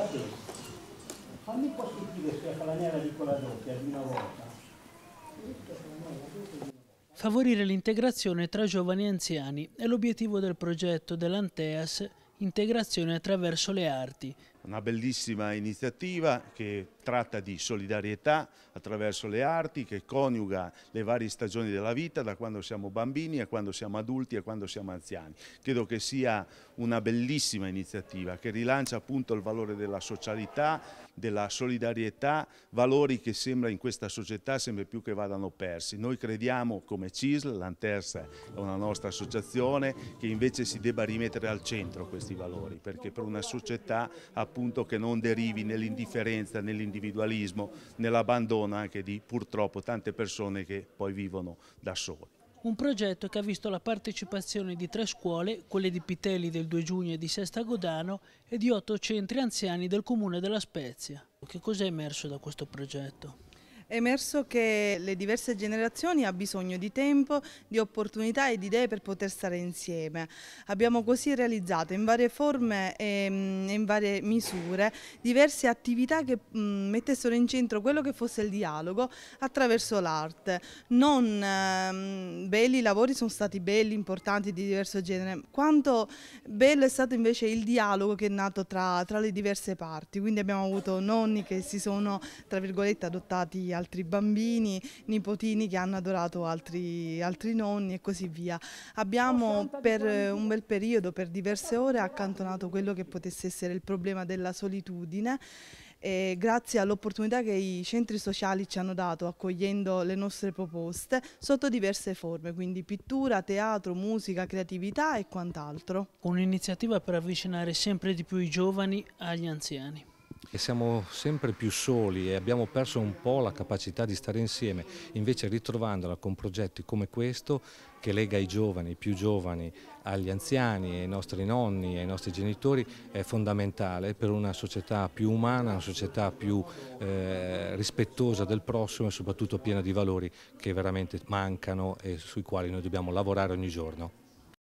Va bene. Fammi un po' sentire di quella doppia di una volta. Favorire l'integrazione tra giovani e anziani è l'obiettivo del progetto dell'Anteas Integrazione attraverso le arti, una bellissima iniziativa che tratta di solidarietà attraverso le arti, che coniuga le varie stagioni della vita, da quando siamo bambini a quando siamo adulti a quando siamo anziani. Credo che sia una bellissima iniziativa che rilancia appunto il valore della socialità, della solidarietà, valori che sembra in questa società sempre più che vadano persi. Noi crediamo come CISL, l'Antersa è una nostra associazione, che invece si debba rimettere al centro questi valori, perché per una società ha appunto che non derivi nell'indifferenza, nell'individualismo, nell'abbandono anche di purtroppo tante persone che poi vivono da soli. Un progetto che ha visto la partecipazione di tre scuole, quelle di Pitelli del 2 giugno e di Sesta Godano e di otto centri anziani del comune della Spezia. Che cos'è emerso da questo progetto? È emerso che le diverse generazioni hanno bisogno di tempo, di opportunità e di idee per poter stare insieme. Abbiamo così realizzato in varie forme e mm, in varie misure diverse attività che mm, mettessero in centro quello che fosse il dialogo attraverso l'arte. Non ehm, belli i lavori sono stati belli, importanti, di diverso genere, quanto bello è stato invece il dialogo che è nato tra, tra le diverse parti. Quindi abbiamo avuto nonni che si sono, tra virgolette, adottati a altri bambini, nipotini che hanno adorato altri, altri nonni e così via. Abbiamo oh, per un bel periodo, per diverse ore, accantonato quello che potesse essere il problema della solitudine e eh, grazie all'opportunità che i centri sociali ci hanno dato accogliendo le nostre proposte sotto diverse forme, quindi pittura, teatro, musica, creatività e quant'altro. Un'iniziativa per avvicinare sempre di più i giovani agli anziani e siamo sempre più soli e abbiamo perso un po' la capacità di stare insieme, invece ritrovandola con progetti come questo che lega i giovani, i più giovani, agli anziani, ai nostri nonni, ai nostri genitori è fondamentale per una società più umana, una società più eh, rispettosa del prossimo e soprattutto piena di valori che veramente mancano e sui quali noi dobbiamo lavorare ogni giorno.